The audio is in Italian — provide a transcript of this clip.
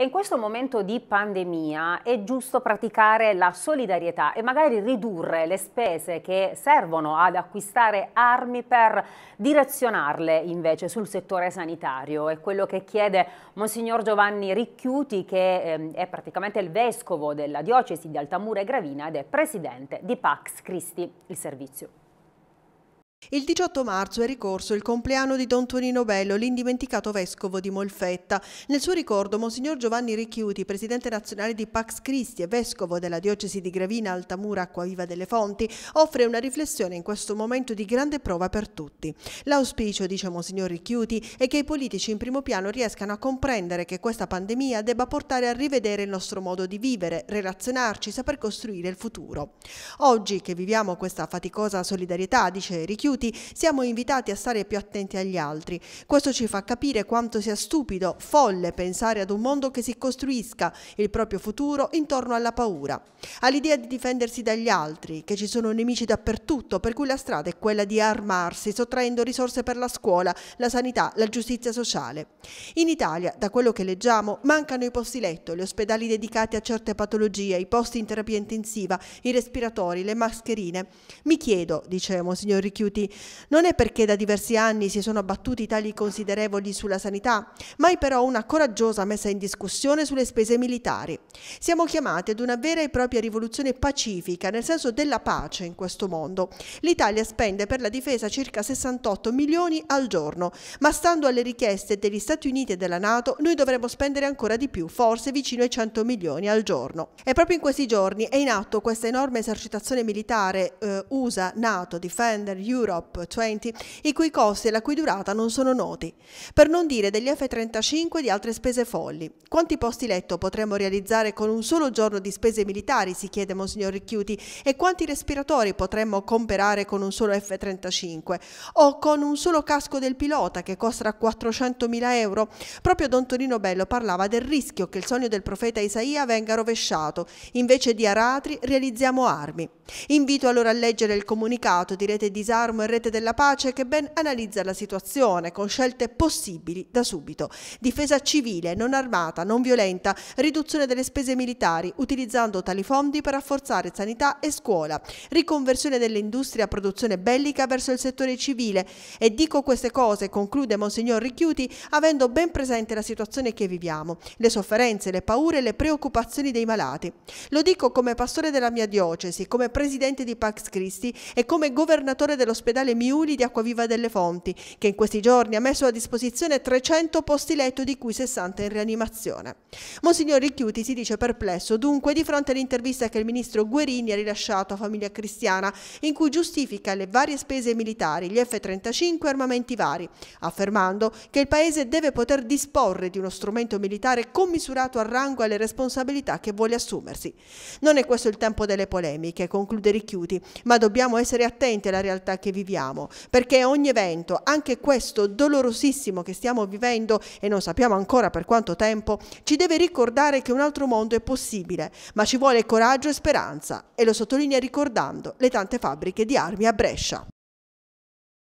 E in questo momento di pandemia è giusto praticare la solidarietà e magari ridurre le spese che servono ad acquistare armi per direzionarle invece sul settore sanitario. È quello che chiede Monsignor Giovanni Ricchiuti che ehm, è praticamente il vescovo della diocesi di Altamura e Gravina ed è presidente di Pax Christi, il servizio. Il 18 marzo è ricorso il compleanno di Don Tonino Bello, l'indimenticato vescovo di Molfetta. Nel suo ricordo, Monsignor Giovanni Ricchiuti, presidente nazionale di Pax Christi e vescovo della diocesi di Gravina, Altamura, Acquaviva delle Fonti, offre una riflessione in questo momento di grande prova per tutti. L'auspicio, dice Monsignor Ricchiuti, è che i politici in primo piano riescano a comprendere che questa pandemia debba portare a rivedere il nostro modo di vivere, relazionarci, saper costruire il futuro. Oggi che viviamo questa faticosa solidarietà, dice Ricchiuti, occhiuti, siamo invitati a stare più attenti agli altri. Questo ci fa capire quanto sia stupido, folle pensare ad un mondo che si costruisca il proprio futuro intorno alla paura, all'idea di difendersi dagli altri, che ci sono nemici dappertutto, per cui la strada è quella di armarsi, sottraendo risorse per la scuola, la sanità, la giustizia sociale. In Italia, da quello che leggiamo, mancano i posti letto, gli ospedali dedicati a certe patologie, i posti in terapia intensiva, i respiratori, le mascherine. Mi chiedo, dice signor Richiuti, Uniti. Non è perché da diversi anni si sono abbattuti tagli considerevoli sulla sanità, ma è però una coraggiosa messa in discussione sulle spese militari. Siamo chiamati ad una vera e propria rivoluzione pacifica, nel senso della pace in questo mondo. L'Italia spende per la difesa circa 68 milioni al giorno, ma stando alle richieste degli Stati Uniti e della Nato, noi dovremmo spendere ancora di più, forse vicino ai 100 milioni al giorno. E proprio in questi giorni è in atto questa enorme esercitazione militare eh, USA-NATO Defender Europe Europe 20, cioè i cui costi e la cui durata non sono noti, per non dire degli F-35 e di altre spese folli. Quanti posti letto potremmo realizzare con un solo giorno di spese militari, si chiede Monsignor Ricchiuti, e quanti respiratori potremmo comprare con un solo F-35 o con un solo casco del pilota che costa 400.000 euro? Proprio Don Torino Bello parlava del rischio che il sogno del profeta Isaia venga rovesciato, invece di aratri realizziamo armi. Invito allora a leggere il comunicato di Rete Disarmo siamo in Rete della Pace che ben analizza la situazione con scelte possibili da subito. Difesa civile, non armata, non violenta, riduzione delle spese militari, utilizzando tali fondi per rafforzare sanità e scuola, riconversione dell'industria a produzione bellica verso il settore civile. E dico queste cose, conclude Monsignor Ricchiuti, avendo ben presente la situazione che viviamo, le sofferenze, le paure e le preoccupazioni dei malati. Lo dico come pastore della mia diocesi, come presidente di Pax Christi e come governatore dell'ospedale dell'ospedale Miuli di Acquaviva delle Fonti, che in questi giorni ha messo a disposizione 300 posti letto, di cui 60 in rianimazione. Monsignor Ricchiuti si dice perplesso dunque di fronte all'intervista che il ministro Guerini ha rilasciato a Famiglia Cristiana, in cui giustifica le varie spese militari, gli F-35 e armamenti vari, affermando che il Paese deve poter disporre di uno strumento militare commisurato al rango e alle responsabilità che vuole assumersi. Non è questo il tempo delle polemiche, conclude Ricchiuti, ma dobbiamo essere attenti alla realtà che viviamo viviamo, perché ogni evento, anche questo dolorosissimo che stiamo vivendo e non sappiamo ancora per quanto tempo, ci deve ricordare che un altro mondo è possibile, ma ci vuole coraggio e speranza, e lo sottolinea ricordando le tante fabbriche di armi a Brescia.